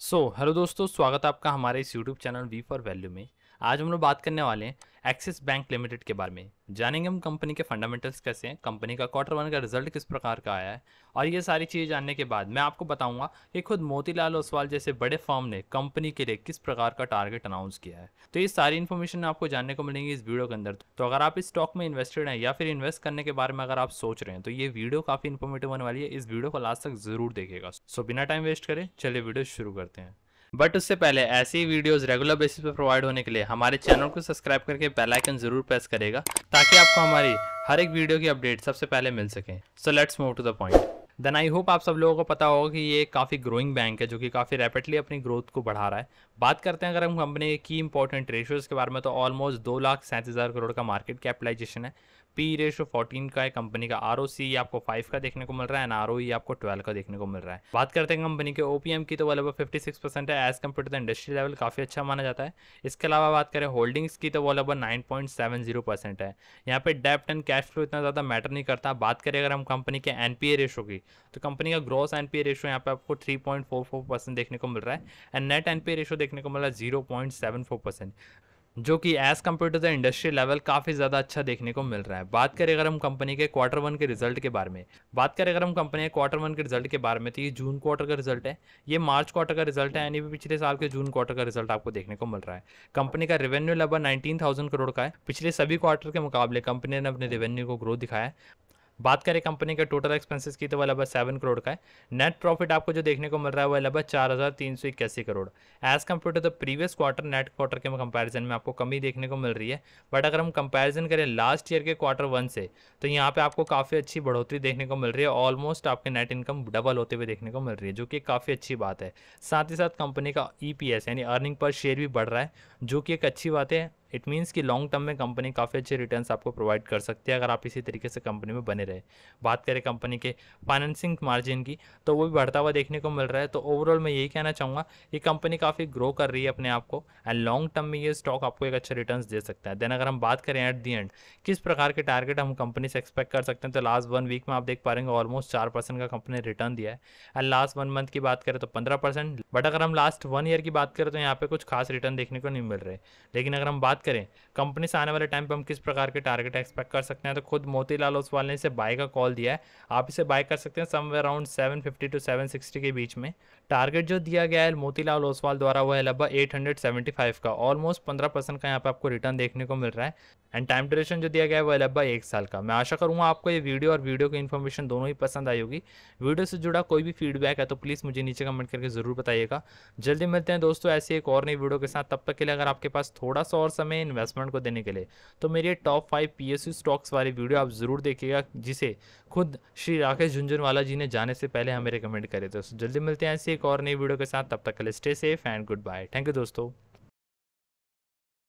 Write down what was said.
सो so, hello दोस्तों स्वागत है आपका हमारे इस YouTube channel V for value में आज हम लोग बात करने वाले हैं एक्सिस बैंक लिमिटेड के बारे में जानेंगे हम कंपनी के फंडामेंटल्स कैसे हैं कंपनी का क्वार्टर वन का रिजल्ट किस प्रकार का आया है और ये सारी चीजें जानने के बाद मैं आपको बताऊंगा कि खुद मोतीलाल ओसवाल जैसे बड़े फॉर्म ने कंपनी के लिए किस प्रकार का टारगेट अनाउंस किया है तो ये सारी इन्फॉर्मेशन आपको जानने को मिलेंगी इस वीडियो के अंदर तो अगर आप इस स्टॉक में इन्वेस्टेड हैं या फिर इन्वेस्ट करने के बारे में अगर आप सोच रहे हैं तो ये वीडियो काफ़ी इन्फॉर्मेटिव होने वाली है इस वीडियो को लास्ट तक जरूर देखेगा सो बिना टाइम वेस्ट करें चलिए वीडियो शुरू करते हैं बट उससे पहले ऐसी वीडियोस रेगुलर बेसिस पर प्रोवाइड होने के लिए हमारे चैनल को सब्सक्राइब करके बेल आइकन जरूर प्रेस करेगा ताकि आपको हमारी हर एक वीडियो की अपडेट सबसे पहले मिल सके so let's move to the point then I hope आप सब लोगों को पता होगा कि ये काफ़ी ग्रोइंग बैंक है जो कि काफ़ी रैपिडली अपनी ग्रोथ को बढ़ा रहा है बात करते हैं अगर हम कंपनी की इंपॉर्टेंट रेशियोज़ के बारे में तो ऑलमोस्ट दो लाख सैंतीस हज़ार करोड़ का मार्केट कैपिटलाइजेशन है पी रेशो फोर्टीन का है कंपनी का आर आपको फाइव का देखने को मिल रहा है एंड आर e आपको ट्वेल्व का देखने को मिल रहा है बात करते हैं कंपनी के ओपीएम की तो वो लगभग फिफ्टी सिक्स परसेंट है as compared to the industry level काफ़ी अच्छा माना जाता है इसके अलावा बात करें होल्डिंग्स की तो वो लगभग nine point seven zero percent है यहाँ पे डेप्ट एंड कैश फ्लो इतना ज़्यादा मैटर नहीं करता बात करें अगर हम कंपनी के एन रेशो की तो कंपनी का ग्रॉस एन रेशो यहाँ पे आपको three point four four percent देखने को मिल रहा है एंड नेट एन रेशो देखने को मिल रहा है zero point seven four percent जो कि as compared to the industry level काफ़ी ज़्यादा अच्छा देखने को मिल रहा है बात करें अगर हम कंपनी के क्वार्टर वन के रिजल्ट के बारे में बात करें अगर हम कंपनी के क्वार्टर वन के रिजल्ट के बारे में तो ये जून क्वार्टर का रिजल्ट है ये मार्च क्वार्टर का रिजल्ट है यानी पिछले साल के जून क्वार्टर का रिजल्ट आपको देखने को मिल रहा है कंपनी का रेवेन्यू लगभग नाइनटीन करोड़ का है पिछले सभी क्वार्टर के मुकाबले कंपनी ने अपने रेवेन्यू को ग्रोथ दिखाया बात करें कंपनी के टोटल एक्सपेंसेस की तो वह लगभग सेवन करोड़ का है नेट प्रॉफिट आपको जो देखने को मिल रहा है वह लगभग चार हज़ार तीन सौ इक्यासी crore as compared to the previous quarter net quarter के कंपैरिजन में आपको कमी देखने को मिल रही है बट अगर हम कंपैरिजन करें लास्ट ईयर के क्वार्टर वन से तो यहाँ पर आपको काफ़ी अच्छी बढ़ोतरी देखने को मिल रही है ऑलमोस्ट आपके नेट इनकम डबल होते हुए देखने को मिल रही है जो कि काफ़ी अच्छी बात है साथ ही साथ कंपनी का ई e यानी अर्निंग पर शेयर भी बढ़ रहा है जो कि एक अच्छी बात है इट मीन्स कि लॉन्ग टर्म में कंपनी काफ़ी अच्छे रिटर्न आपको प्रोवाइड कर सकती है अगर आप इसी तरीके से कंपनी में बने रहे बात करें कंपनी के फाइनेंसिंग मार्जिन की तो वो भी बढ़ता हुआ देखने को मिल रहा है तो ओवरऑल मैं यही कहना चाहूँगा कि कंपनी काफ़ी ग्रो कर रही है अपने आप को एंड लॉन्ग टर्म में ये स्टॉक आपको एक अच्छा रिटर्न दे सकता है देन अगर हम बात करें एट दी एंड किस प्रकार के टारगेट हम कंपनी से एक्सपेक्ट कर सकते हैं तो लास्ट वन वीक में आप देख पा रहे ऑलमोस्ट चार परसेंट का कंपनी रिटर्न दिया है एंड लास्ट वन मंथ की बात करें तो पंद्रह परसेंट बट अगर हम लास्ट वन ईयर की बात करें तो यहाँ पे कुछ खास रिटर्न देखने को नहीं मिल रहे लेकिन अगर हम बात बात करें कंपनी से आने वाले टाइम पे हम किस प्रकार के टारगेट एक्सपेक्ट कर सकते हैं तो खुद मोतीलाल ओसवाल ने इसे बाय का कॉल दिया है आप इसे बाय कर सकते हैं समवेयर अराउंड 750 टू 760 के बीच में टारगेट जो दिया गया है मोतीलाल ओसवाल द्वारा वो है लगभग 875 का ऑलमोस्ट 15 परसेंट का यहाँ पर आपको रिटर्न देखने को मिल रहा है एंड टाइम ड्यूरेशन जो दिया गया है वो लगभग एक साल का मैं आशा करूँगा आपको ये वीडियो और वीडियो की इन्फॉर्मेशन दोनों ही पसंद आई होगी वीडियो से जुड़ा कोई भी फीडबैक है तो प्लीज़ मुझे नीचे कमेंट करके ज़रूर बताइएगा जल्दी मिलते हैं दोस्तों ऐसी एक और नई वीडियो के साथ तब तक के लिए अगर आपके पास थोड़ा सा और समय में इन्वेस्टमेंट को देने के लिए तो मेरे टॉप फाइव पी स्टॉक्स वाली वीडियो आप ज़रूर देखिएगा जिसे खुद श्री राकेश झुंझुनवाला जी ने जाने से पहले हमें रिकमेंड करे तो जल्दी मिलते हैं ऐसे एक और नई वीडियो के साथ तब तक के लिए stay safe and goodbye thank you दोस्तों